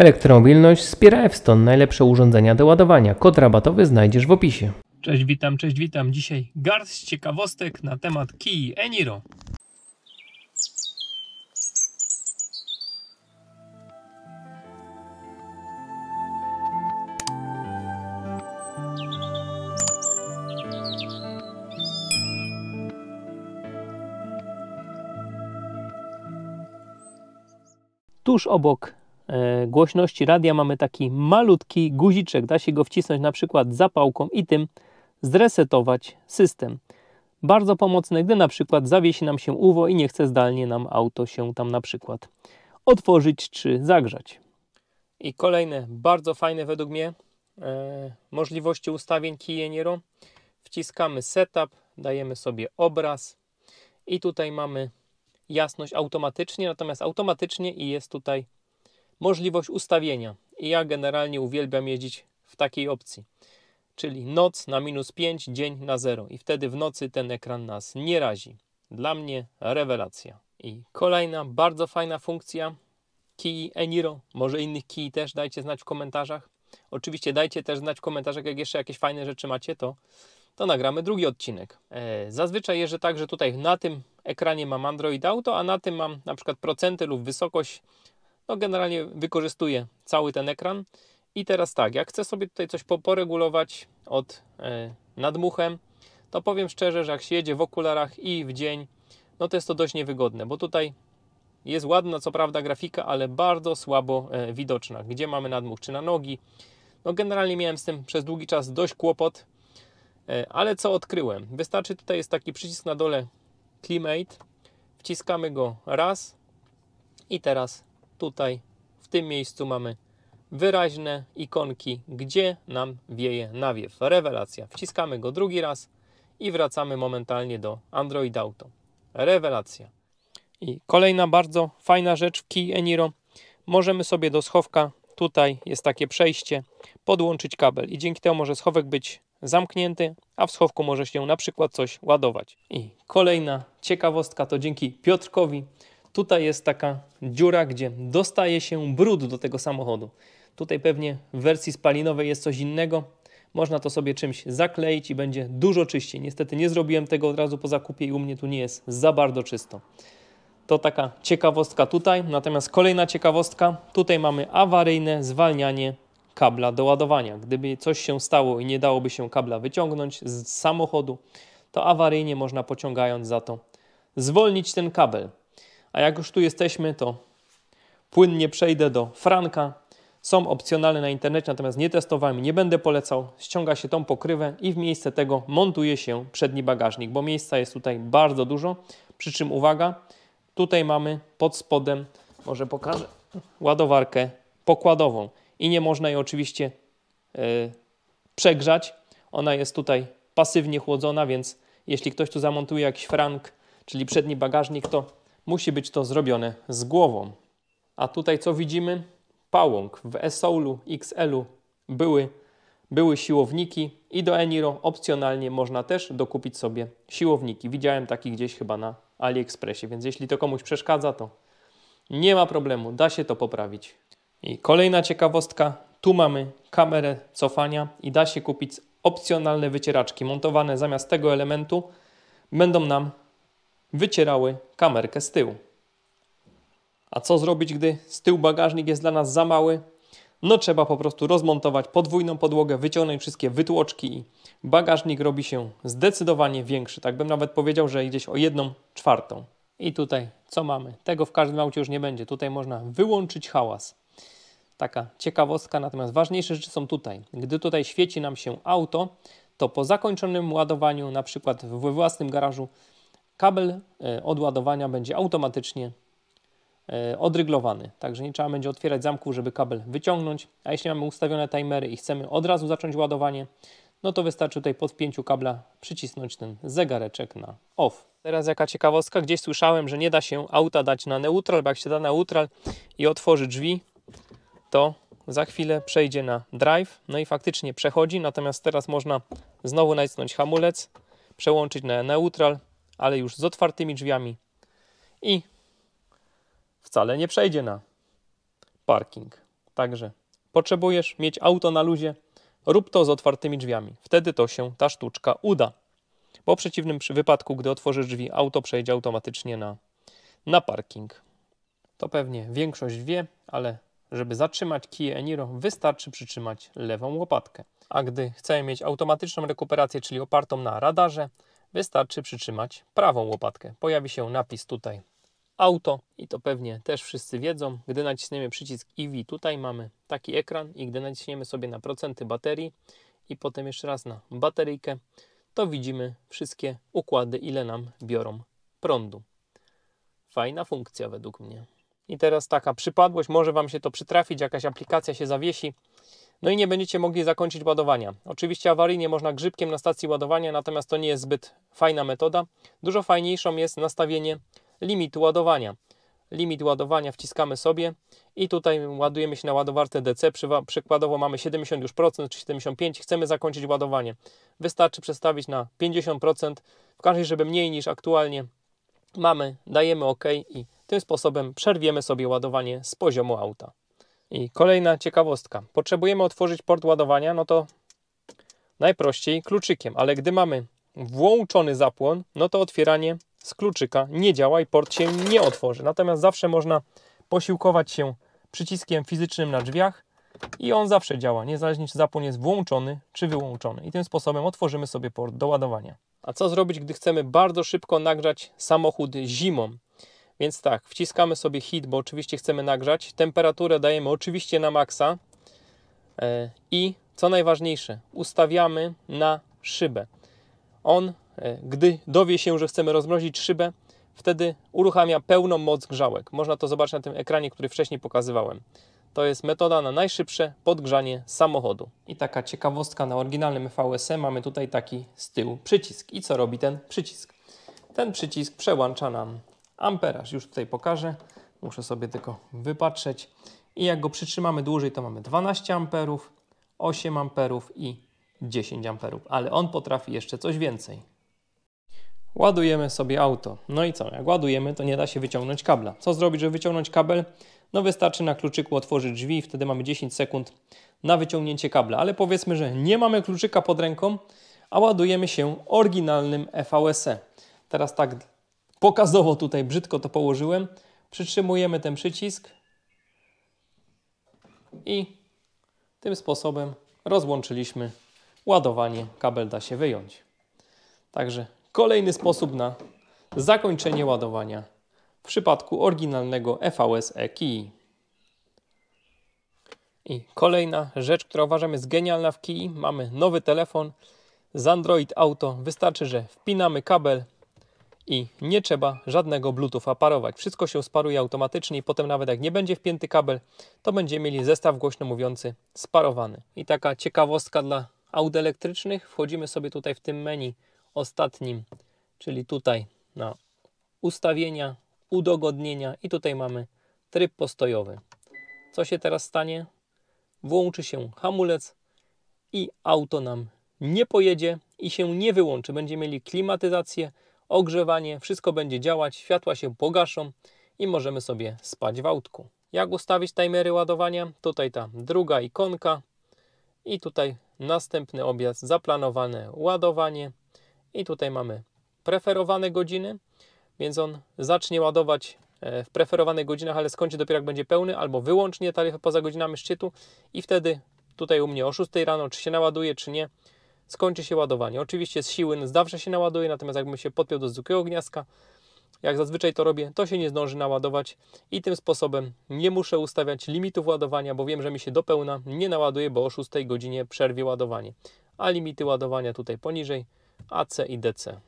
Elektromobilność wspiera Evston, najlepsze urządzenia do ładowania. Kod rabatowy znajdziesz w opisie. Cześć, witam, cześć, witam. Dzisiaj garść ciekawostek na temat Kii Eniro. Tuż obok E, głośności radia mamy taki malutki guziczek. Da się go wcisnąć na przykład zapałką i tym zresetować system. Bardzo pomocne, gdy na przykład zawiesi nam się UWO i nie chce zdalnie nam auto się tam na przykład otworzyć czy zagrzać. I kolejne, bardzo fajne według mnie e, możliwości ustawień Kijeniero. Wciskamy setup, dajemy sobie obraz i tutaj mamy jasność automatycznie, natomiast automatycznie i jest tutaj możliwość ustawienia. I ja generalnie uwielbiam jeździć w takiej opcji. Czyli noc na minus 5, dzień na 0. I wtedy w nocy ten ekran nas nie razi. Dla mnie rewelacja. I kolejna bardzo fajna funkcja kij Eniro. Może innych kij też dajcie znać w komentarzach. Oczywiście dajcie też znać w komentarzach, jak jeszcze jakieś fajne rzeczy macie, to, to nagramy drugi odcinek. E, zazwyczaj jeżdżę tak, że tutaj na tym ekranie mam Android Auto, a na tym mam na przykład procenty lub wysokość no generalnie wykorzystuję cały ten ekran. I teraz tak, jak chcę sobie tutaj coś poregulować od e, nadmuchem, to powiem szczerze, że jak się jedzie w okularach i w dzień, no to jest to dość niewygodne, bo tutaj jest ładna co prawda grafika, ale bardzo słabo e, widoczna. Gdzie mamy nadmuch, czy na nogi? No generalnie miałem z tym przez długi czas dość kłopot, e, ale co odkryłem? Wystarczy tutaj jest taki przycisk na dole Climate, wciskamy go raz i teraz tutaj w tym miejscu mamy wyraźne ikonki, gdzie nam wieje nawiew. Rewelacja. Wciskamy go drugi raz i wracamy momentalnie do Android Auto. Rewelacja. I kolejna bardzo fajna rzecz w Key Eniro. Możemy sobie do schowka, tutaj jest takie przejście, podłączyć kabel i dzięki temu może schowek być zamknięty, a w schowku może się na przykład coś ładować. I kolejna ciekawostka to dzięki Piotrkowi Tutaj jest taka dziura, gdzie dostaje się brud do tego samochodu. Tutaj pewnie w wersji spalinowej jest coś innego. Można to sobie czymś zakleić i będzie dużo czyściej. Niestety nie zrobiłem tego od razu po zakupie i u mnie tu nie jest za bardzo czysto. To taka ciekawostka tutaj. Natomiast kolejna ciekawostka. Tutaj mamy awaryjne zwalnianie kabla do ładowania. Gdyby coś się stało i nie dałoby się kabla wyciągnąć z samochodu, to awaryjnie można pociągając za to zwolnić ten kabel. A jak już tu jesteśmy, to płynnie przejdę do franka. Są opcjonalne na internecie, natomiast nie testowałem, nie będę polecał. Ściąga się tą pokrywę i w miejsce tego montuje się przedni bagażnik, bo miejsca jest tutaj bardzo dużo. Przy czym uwaga, tutaj mamy pod spodem, może pokażę, ładowarkę pokładową i nie można jej oczywiście yy, przegrzać. Ona jest tutaj pasywnie chłodzona, więc jeśli ktoś tu zamontuje jakiś frank, czyli przedni bagażnik, to musi być to zrobione z głową. A tutaj co widzimy? Pałąk w Esoulu, XL-u były, były siłowniki i do Eniro opcjonalnie można też dokupić sobie siłowniki. Widziałem taki gdzieś chyba na AliExpressie, więc jeśli to komuś przeszkadza, to nie ma problemu, da się to poprawić. I kolejna ciekawostka, tu mamy kamerę cofania i da się kupić opcjonalne wycieraczki montowane zamiast tego elementu. Będą nam wycierały kamerkę z tyłu. A co zrobić, gdy z tyłu bagażnik jest dla nas za mały? No trzeba po prostu rozmontować podwójną podłogę, wyciągnąć wszystkie wytłoczki i bagażnik robi się zdecydowanie większy. Tak bym nawet powiedział, że gdzieś o jedną czwartą. I tutaj co mamy? Tego w każdym aucie już nie będzie. Tutaj można wyłączyć hałas. Taka ciekawostka, natomiast ważniejsze rzeczy są tutaj. Gdy tutaj świeci nam się auto, to po zakończonym ładowaniu, na przykład we własnym garażu, kabel e, odładowania będzie automatycznie e, odryglowany. Także nie trzeba będzie otwierać zamku, żeby kabel wyciągnąć. A jeśli mamy ustawione timery i chcemy od razu zacząć ładowanie, no to wystarczy tutaj po wpięciu kabla przycisnąć ten zegareczek na off. Teraz jaka ciekawostka, gdzieś słyszałem, że nie da się auta dać na neutral, bo jak się da neutral i otworzy drzwi, to za chwilę przejdzie na drive, no i faktycznie przechodzi, natomiast teraz można znowu nacisnąć hamulec, przełączyć na neutral, ale już z otwartymi drzwiami i wcale nie przejdzie na parking. Także potrzebujesz mieć auto na luzie, rób to z otwartymi drzwiami. Wtedy to się ta sztuczka uda. Bo w przeciwnym wypadku, gdy otworzysz drzwi, auto przejdzie automatycznie na, na parking. To pewnie większość wie, ale żeby zatrzymać kije Eniro, wystarczy przytrzymać lewą łopatkę. A gdy chcę mieć automatyczną rekuperację, czyli opartą na radarze, Wystarczy przytrzymać prawą łopatkę. Pojawi się napis tutaj auto i to pewnie też wszyscy wiedzą. Gdy nacisniemy przycisk EV, tutaj mamy taki ekran i gdy naciśniemy sobie na procenty baterii i potem jeszcze raz na bateryjkę, to widzimy wszystkie układy, ile nam biorą prądu. Fajna funkcja według mnie. I teraz taka przypadłość, może Wam się to przytrafić, jakaś aplikacja się zawiesi no i nie będziecie mogli zakończyć ładowania. Oczywiście awaryjnie można grzybkiem na stacji ładowania, natomiast to nie jest zbyt fajna metoda. Dużo fajniejszą jest nastawienie limitu ładowania. Limit ładowania wciskamy sobie i tutaj ładujemy się na ładowarkę DC. Przykładowo mamy 70% już procent, czy 75%, chcemy zakończyć ładowanie. Wystarczy przestawić na 50%, w każdej, żeby mniej niż aktualnie mamy, dajemy OK i tym sposobem przerwiemy sobie ładowanie z poziomu auta. I kolejna ciekawostka. Potrzebujemy otworzyć port ładowania, no to najprościej kluczykiem, ale gdy mamy włączony zapłon, no to otwieranie z kluczyka nie działa i port się nie otworzy. Natomiast zawsze można posiłkować się przyciskiem fizycznym na drzwiach i on zawsze działa, niezależnie czy zapłon jest włączony czy wyłączony. I tym sposobem otworzymy sobie port do ładowania. A co zrobić, gdy chcemy bardzo szybko nagrzać samochód zimą? Więc tak, wciskamy sobie hit, bo oczywiście chcemy nagrzać. Temperaturę dajemy oczywiście na maksa. E, I co najważniejsze, ustawiamy na szybę. On, e, gdy dowie się, że chcemy rozmrozić szybę, wtedy uruchamia pełną moc grzałek. Można to zobaczyć na tym ekranie, który wcześniej pokazywałem. To jest metoda na najszybsze podgrzanie samochodu. I taka ciekawostka na oryginalnym VSE mamy tutaj taki z tyłu przycisk. I co robi ten przycisk? Ten przycisk przełącza nam amperaż. Już tutaj pokażę. Muszę sobie tylko wypatrzeć. I jak go przytrzymamy dłużej, to mamy 12 amperów, 8 amperów i 10 amperów. Ale on potrafi jeszcze coś więcej. Ładujemy sobie auto. No i co? Jak ładujemy, to nie da się wyciągnąć kabla. Co zrobić, żeby wyciągnąć kabel? No wystarczy na kluczyku otworzyć drzwi, wtedy mamy 10 sekund na wyciągnięcie kabla. Ale powiedzmy, że nie mamy kluczyka pod ręką, a ładujemy się oryginalnym EVSE. Teraz tak Pokazowo tutaj brzydko to położyłem. Przytrzymujemy ten przycisk i tym sposobem rozłączyliśmy ładowanie. Kabel da się wyjąć. Także kolejny sposób na zakończenie ładowania w przypadku oryginalnego EVS e-Key. I kolejna rzecz, która uważam jest genialna w Kii. Mamy nowy telefon z Android Auto. Wystarczy, że wpinamy kabel i nie trzeba żadnego Bluetootha parować. Wszystko się sparuje automatycznie i potem nawet jak nie będzie wpięty kabel, to będziemy mieli zestaw głośno mówiący sparowany. I taka ciekawostka dla aut elektrycznych. Wchodzimy sobie tutaj w tym menu ostatnim, czyli tutaj na ustawienia, udogodnienia i tutaj mamy tryb postojowy. Co się teraz stanie? Włączy się hamulec i auto nam nie pojedzie i się nie wyłączy. Będziemy mieli klimatyzację, ogrzewanie, wszystko będzie działać, światła się pogaszą i możemy sobie spać w autku. Jak ustawić timery ładowania? Tutaj ta druga ikonka i tutaj następny objazd, zaplanowane ładowanie i tutaj mamy preferowane godziny, więc on zacznie ładować e, w preferowanych godzinach, ale skończy dopiero jak będzie pełny, albo wyłącznie taryfę poza godzinami szczytu i wtedy tutaj u mnie o 6 rano, czy się naładuje, czy nie, skończy się ładowanie. Oczywiście z siły zawsze się naładuje, natomiast jakbym się podpiął do zwykłego gniazda, jak zazwyczaj to robię, to się nie zdąży naładować i tym sposobem nie muszę ustawiać limitów ładowania, bo wiem, że mi się do pełna nie naładuje, bo o 6 godzinie przerwie ładowanie. A limity ładowania tutaj poniżej AC i DC.